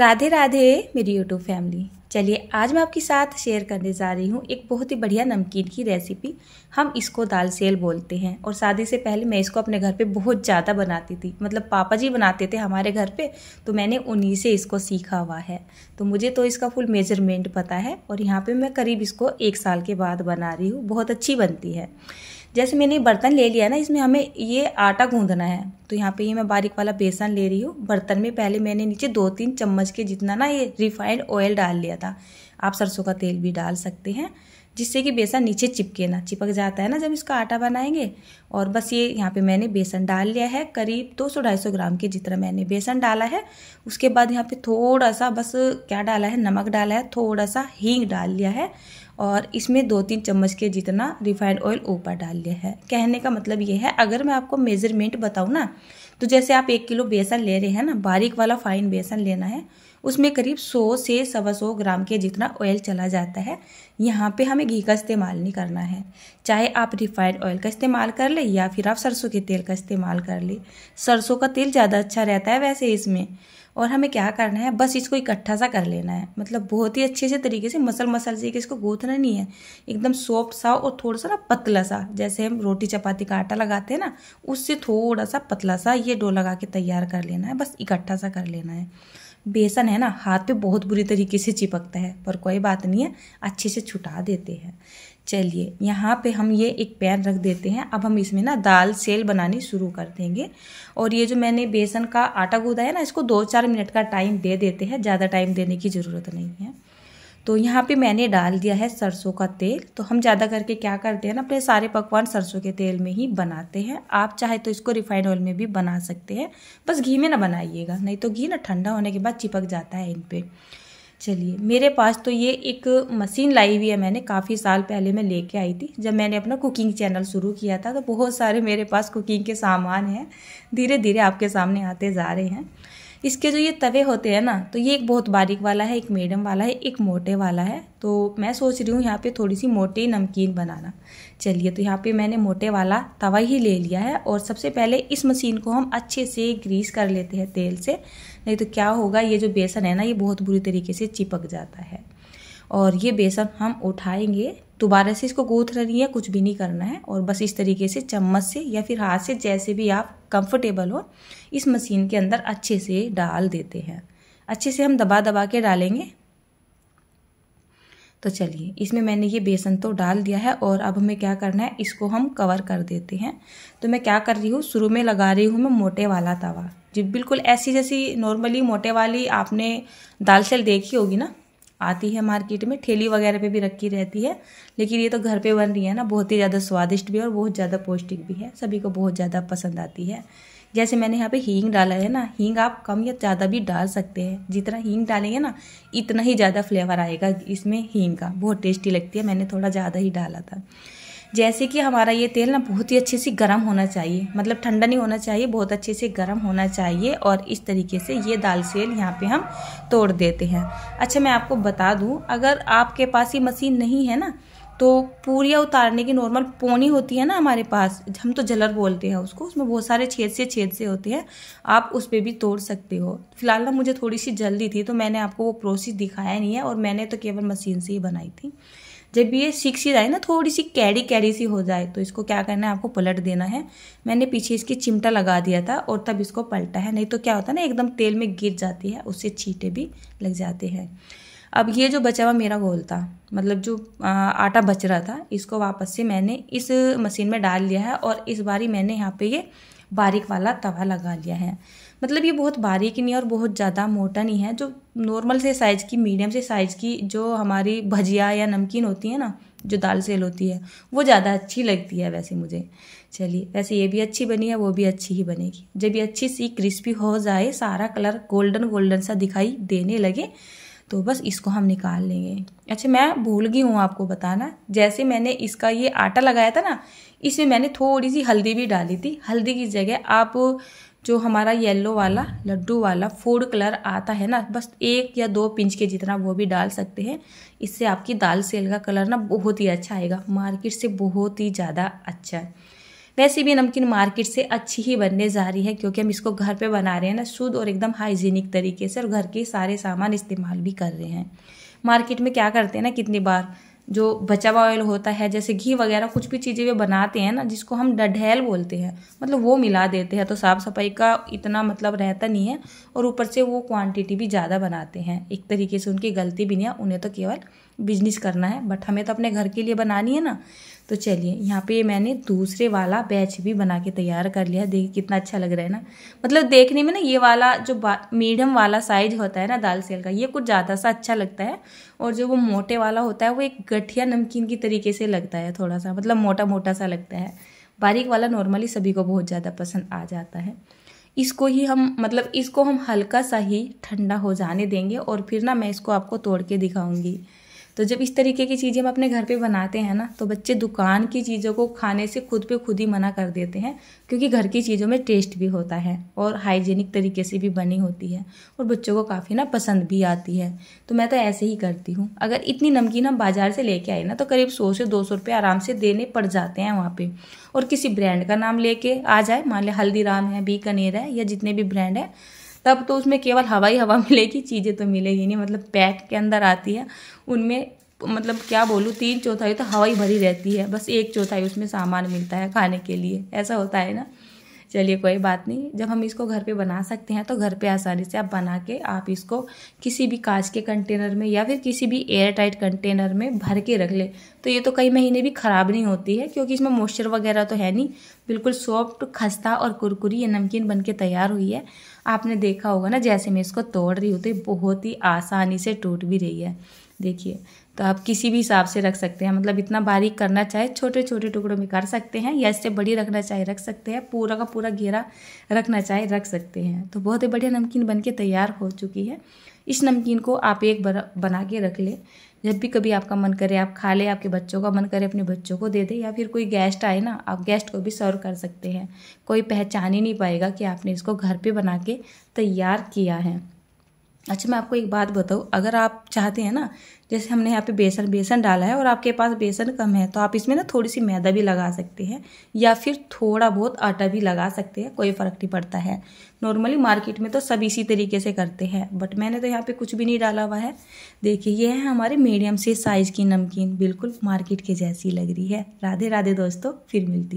राधे राधे मेरी YouTube family चलिए आज मैं आपके साथ शेयर करने जा रही हूँ एक बहुत ही बढ़िया नमकीन की रेसिपी हम इसको दाल सेल बोलते हैं और शादी से पहले मैं इसको अपने घर पे बहुत ज़्यादा बनाती थी मतलब पापा जी बनाते थे हमारे घर पे तो मैंने उन्हीं से इसको सीखा हुआ है तो मुझे तो इसका फुल मेजरमेंट पता है और यहाँ पर मैं करीब इसको एक साल के बाद बना रही हूँ बहुत अच्छी बनती है जैसे मैंने बर्तन ले लिया ना इसमें हमें ये आटा गूंदना है तो यहाँ पे ये मैं बारीक वाला बेसन ले रही हूँ बर्तन में पहले मैंने नीचे दो तीन चम्मच के जितना ना ये रिफाइंड ऑयल डाल लिया था आप सरसों का तेल भी डाल सकते हैं जिससे कि बेसन नीचे चिपके ना चिपक जाता है ना जब इसका आटा बनाएंगे और बस ये यहाँ पे मैंने बेसन डाल लिया है करीब दो सौ ढाई सौ ग्राम के जितना मैंने बेसन डाला है उसके बाद यहाँ पे थोड़ा सा बस क्या डाला है नमक डाला है थोड़ा सा हींग डाल लिया है और इसमें दो तीन चम्मच के जितना रिफाइंड ऑयल ऊपर डाल लिया है कहने का मतलब ये है अगर मैं आपको मेजरमेंट बताऊँ ना तो जैसे आप एक किलो बेसन ले रहे हैं ना बारीक वाला फाइन बेसन लेना है उसमें करीब सौ से सवा सौ ग्राम के जितना ऑयल चला जाता है यहाँ पे हमें घी का इस्तेमाल नहीं करना है चाहे आप रिफाइंड ऑयल का इस्तेमाल कर ले या फिर आप सरसों के तेल का इस्तेमाल कर ले सरसों का तेल ज़्यादा अच्छा रहता है वैसे इसमें और हमें क्या करना है बस इसको इकट्ठा सा कर लेना है मतलब बहुत ही अच्छे से तरीके से मसल मसल से इसको गूंथना नहीं है एकदम सॉफ्ट सा और थोड़ा सा ना पतला सा जैसे हम रोटी चपाती का आटा लगाते हैं ना उससे थोड़ा सा पतला सा ये डो लगा के तैयार कर लेना है बस इकट्ठा सा कर लेना है बेसन है ना हाथ पे बहुत बुरी तरीके से चिपकता है पर कोई बात नहीं है अच्छे से छुटा देते हैं चलिए यहाँ पे हम ये एक पैन रख देते हैं अब हम इसमें ना दाल सेल बनानी शुरू कर देंगे और ये जो मैंने बेसन का आटा गूदा है ना इसको दो चार मिनट का टाइम दे देते हैं ज़्यादा टाइम देने की ज़रूरत नहीं है तो यहाँ पे मैंने डाल दिया है सरसों का तेल तो हम ज़्यादा करके क्या करते हैं ना अपने सारे पकवान सरसों के तेल में ही बनाते हैं आप चाहे तो इसको रिफाइंड ऑयल में भी बना सकते हैं बस घी में ना बनाइएगा नहीं तो घी ना ठंडा होने के बाद चिपक जाता है इन पर चलिए मेरे पास तो ये एक मशीन लाई हुई है मैंने काफ़ी साल पहले मैं लेके आई थी जब मैंने अपना कुकिंग चैनल शुरू किया था तो बहुत सारे मेरे पास कुकिंग के सामान हैं धीरे धीरे आपके सामने आते जा रहे हैं इसके जो ये तवे होते हैं ना तो ये एक बहुत बारीक वाला है एक मीडियम वाला है एक मोटे वाला है तो मैं सोच रही हूँ यहाँ पे थोड़ी सी मोटी नमकीन बनाना चलिए तो यहाँ पे मैंने मोटे वाला तवा ही ले लिया है और सबसे पहले इस मशीन को हम अच्छे से ग्रीस कर लेते हैं तेल से नहीं तो क्या होगा ये जो बेसन है ना ये बहुत बुरी तरीके से चिपक जाता है और ये बेसन हम उठाएंगे दोबारा से इसको गोथ रही है कुछ भी नहीं करना है और बस इस तरीके से चम्मच से या फिर हाथ से जैसे भी आप कंफर्टेबल हो इस मशीन के अंदर अच्छे से डाल देते हैं अच्छे से हम दबा दबा के डालेंगे तो चलिए इसमें मैंने ये बेसन तो डाल दिया है और अब हमें क्या करना है इसको हम कवर कर देते हैं तो मैं क्या कर रही हूँ शुरू में लगा रही हूँ मैं मोटे वाला तवा जी बिल्कुल ऐसी जैसी नॉर्मली मोटे वाली आपने दाल सेल देखी होगी ना आती है मार्केट में ठेली वगैरह पे भी रखी रहती है लेकिन ये तो घर पे बन रही है ना बहुत ही ज़्यादा स्वादिष्ट भी है और बहुत ज़्यादा पौष्टिक भी है सभी को बहुत ज़्यादा पसंद आती है जैसे मैंने यहाँ पे हींग डाला है ना हींग आप कम या ज़्यादा भी डाल सकते हैं जितना हींग डालेंगे ना इतना ही ज़्यादा फ्लेवर आएगा इसमें हींग का बहुत टेस्टी लगती है मैंने थोड़ा ज़्यादा ही डाला था जैसे कि हमारा ये तेल ना बहुत ही अच्छे से गर्म होना चाहिए मतलब ठंडा नहीं होना चाहिए बहुत अच्छे से गर्म होना चाहिए और इस तरीके से ये दाल सेल यहाँ पे हम तोड़ देते हैं अच्छा मैं आपको बता दूँ अगर आपके पास ये मशीन नहीं है ना तो पूरियाँ उतारने की नॉर्मल पोनी होती है ना हमारे पास हम तो जलर बोलते हैं उसको उसमें बहुत सारे छेद से छेद से होते हैं आप उस पर भी तोड़ सकते हो फिलहाल ना मुझे थोड़ी सी जल्दी थी तो मैंने आपको वो प्रोसेस दिखाया नहीं है और मैंने तो केवल मशीन से ही बनाई थी जब ये सीख सी जाए ना थोड़ी सी कैडी कैडी सी हो जाए तो इसको क्या करना है आपको पलट देना है मैंने पीछे इसकी चिमटा लगा दिया था और तब इसको पलटा है नहीं तो क्या होता है ना एकदम तेल में गिर जाती है उससे छींटे भी लग जाते हैं अब ये जो बचा हुआ मेरा घोल था मतलब जो आटा बच रहा था इसको वापस से मैंने इस मशीन में डाल लिया है और इस बारी मैंने यहाँ पे ये बारीक वाला तवा लगा लिया है मतलब ये बहुत बारीक नहीं है और बहुत ज़्यादा मोटा नहीं है जो नॉर्मल से साइज़ की मीडियम से साइज़ की जो हमारी भजिया या नमकीन होती है ना जो दाल सेल होती है वो ज़्यादा अच्छी लगती है वैसे मुझे चलिए वैसे ये भी अच्छी बनी है वो भी अच्छी ही बनेगी जब ये अच्छी सी क्रिस्पी हो जाए सारा कलर गोल्डन गोल्डन सा दिखाई देने लगे तो बस इसको हम निकाल लेंगे अच्छा मैं भूल गई हूँ आपको बताना जैसे मैंने इसका ये आटा लगाया था ना इसमें मैंने थोड़ी सी हल्दी भी डाली थी हल्दी की जगह आप जो हमारा येलो वाला लड्डू वाला फूड कलर आता है ना बस एक या दो पिंच के जितना वो भी डाल सकते हैं इससे आपकी दाल सेल का कलर ना बहुत ही अच्छा आएगा मार्केट से बहुत ही ज़्यादा अच्छा है वैसे भी नमकीन मार्केट से अच्छी ही बनने जा रही है क्योंकि हम इसको घर पे बना रहे हैं ना शुद्ध और एकदम हाइजीनिक तरीके से और घर के सारे सामान इस्तेमाल भी कर रहे हैं मार्केट में क्या करते हैं ना कितनी बार जो बचा हुआ ऑयल होता है जैसे घी वगैरह कुछ भी चीज़ें वे बनाते हैं ना जिसको हम डढैल बोलते हैं मतलब वो मिला देते हैं तो साफ़ सफाई का इतना मतलब रहता नहीं है और ऊपर से वो क्वांटिटी भी ज़्यादा बनाते हैं एक तरीके से उनकी गलती भी नहीं है उन्हें तो केवल बिजनेस करना है बट हमें तो अपने घर के लिए बनानी है ना तो चलिए यहाँ पे मैंने दूसरे वाला बैच भी बना के तैयार कर लिया है देखिए कितना अच्छा लग रहा है ना मतलब देखने में ना ये वाला जो मीडियम वाला साइज होता है ना दाल सेल का ये कुछ ज़्यादा सा अच्छा लगता है और जो वो मोटे वाला होता है वो एक गठिया नमकीन की तरीके से लगता है थोड़ा सा मतलब मोटा मोटा सा लगता है बारीक वाला नॉर्मली सभी को बहुत ज़्यादा पसंद आ जाता है इसको ही हम मतलब इसको हम हल्का सा ही ठंडा हो जाने देंगे और फिर ना मैं इसको आपको तोड़ के दिखाऊंगी तो जब इस तरीके की चीज़ें हम अपने घर पे बनाते हैं ना तो बच्चे दुकान की चीज़ों को खाने से खुद पे खुद ही मना कर देते हैं क्योंकि घर की चीज़ों में टेस्ट भी होता है और हाइजीनिक तरीके से भी बनी होती है और बच्चों को काफ़ी ना पसंद भी आती है तो मैं तो ऐसे ही करती हूँ अगर इतनी नमकीन हम बाज़ार से लेके आए ना तो करीब सौ से दो सौ आराम से देने पड़ जाते हैं वहाँ पर और किसी ब्रांड का नाम लेके आ जाए मान लिया हल्दीराम है बीकानेर है या जितने भी ब्रांड है तब तो उसमें केवल हवाई हवा मिलेगी चीज़ें तो मिलेगी नहीं मतलब पैक के अंदर आती है उनमें मतलब क्या बोलूँ तीन चौथाई तो हवाई भरी रहती है बस एक चौथाई उसमें सामान मिलता है खाने के लिए ऐसा होता है ना चलिए कोई बात नहीं जब हम इसको घर पे बना सकते हैं तो घर पे आसानी से आप बना के आप इसको किसी भी कांच के कंटेनर में या फिर किसी भी एयर टाइट कंटेनर में भर के रख ले तो ये तो कई महीने भी ख़राब नहीं होती है क्योंकि इसमें मॉइस्चर वगैरह तो है नहीं बिल्कुल सॉफ्ट खस्ता और कुरकुरी ये नमकीन बन के तैयार हुई है आपने देखा होगा ना जैसे मैं इसको तोड़ रही हूँ तो बहुत ही आसानी से टूट भी रही है देखिए तो आप किसी भी हिसाब से रख सकते हैं मतलब इतना बारीक करना चाहे छोटे छोटे टुकड़ों में कर सकते हैं या इससे बड़ी रखना चाहे रख सकते हैं पूरा का पूरा घेरा रखना चाहे रख सकते हैं तो बहुत ही बढ़िया नमकीन बन के तैयार हो चुकी है इस नमकीन को आप एक बार बना के रख लें जब भी कभी आपका मन करे आप खा ले आपके बच्चों का मन करे अपने बच्चों को दे दे या फिर कोई गेस्ट आए ना आप गेस्ट को भी सर्व कर सकते हैं कोई पहचान ही नहीं पाएगा कि आपने इसको घर पे बना के तैयार किया है अच्छा मैं आपको एक बात बताऊँ अगर आप चाहते हैं ना जैसे हमने यहाँ पे बेसन बेसन डाला है और आपके पास बेसन कम है तो आप इसमें ना थोड़ी सी मैदा भी लगा सकते हैं या फिर थोड़ा बहुत आटा भी लगा सकते हैं कोई फ़र्क नहीं पड़ता है नॉर्मली मार्केट में तो सब इसी तरीके से करते हैं बट मैंने तो यहाँ पर कुछ भी नहीं डाला हुआ है देखिए ये है हमारे मीडियम से साइज़ की नमकीन बिल्कुल मार्केट के जैसी लग रही है राधे राधे दोस्तों फिर मिलती है